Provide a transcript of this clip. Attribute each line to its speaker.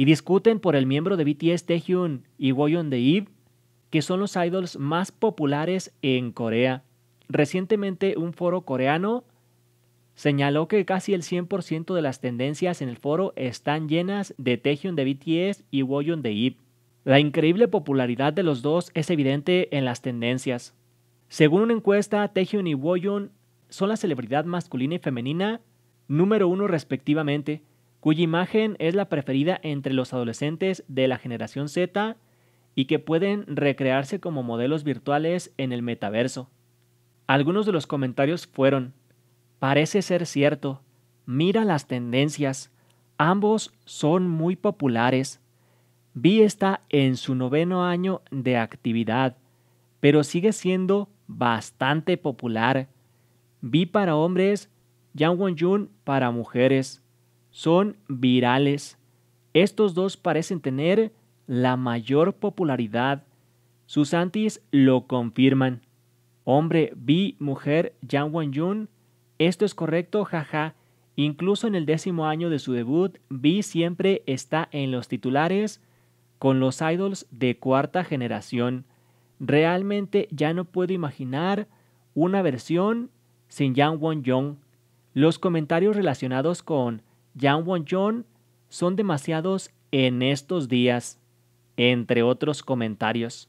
Speaker 1: y discuten por el miembro de BTS Taehyung y de Yves, que son los idols más populares en Corea. Recientemente un foro coreano señaló que casi el 100% de las tendencias en el foro están llenas de Taehyung de BTS y Woyeon de IB. La increíble popularidad de los dos es evidente en las tendencias. Según una encuesta, Taehyung y Woyeon son la celebridad masculina y femenina número uno respectivamente, cuya imagen es la preferida entre los adolescentes de la generación Z y que pueden recrearse como modelos virtuales en el metaverso. Algunos de los comentarios fueron, parece ser cierto, mira las tendencias, ambos son muy populares. Vi está en su noveno año de actividad, pero sigue siendo bastante popular. Vi para hombres, Yang Won Jun para mujeres son virales. Estos dos parecen tener la mayor popularidad. Sus antis lo confirman. Hombre, vi, mujer, Yang Won yun Esto es correcto, jaja. Incluso en el décimo año de su debut, Vi siempre está en los titulares con los idols de cuarta generación. Realmente ya no puedo imaginar una versión sin Yang Won Young. Los comentarios relacionados con Yang Won-jong son demasiados en estos días, entre otros comentarios.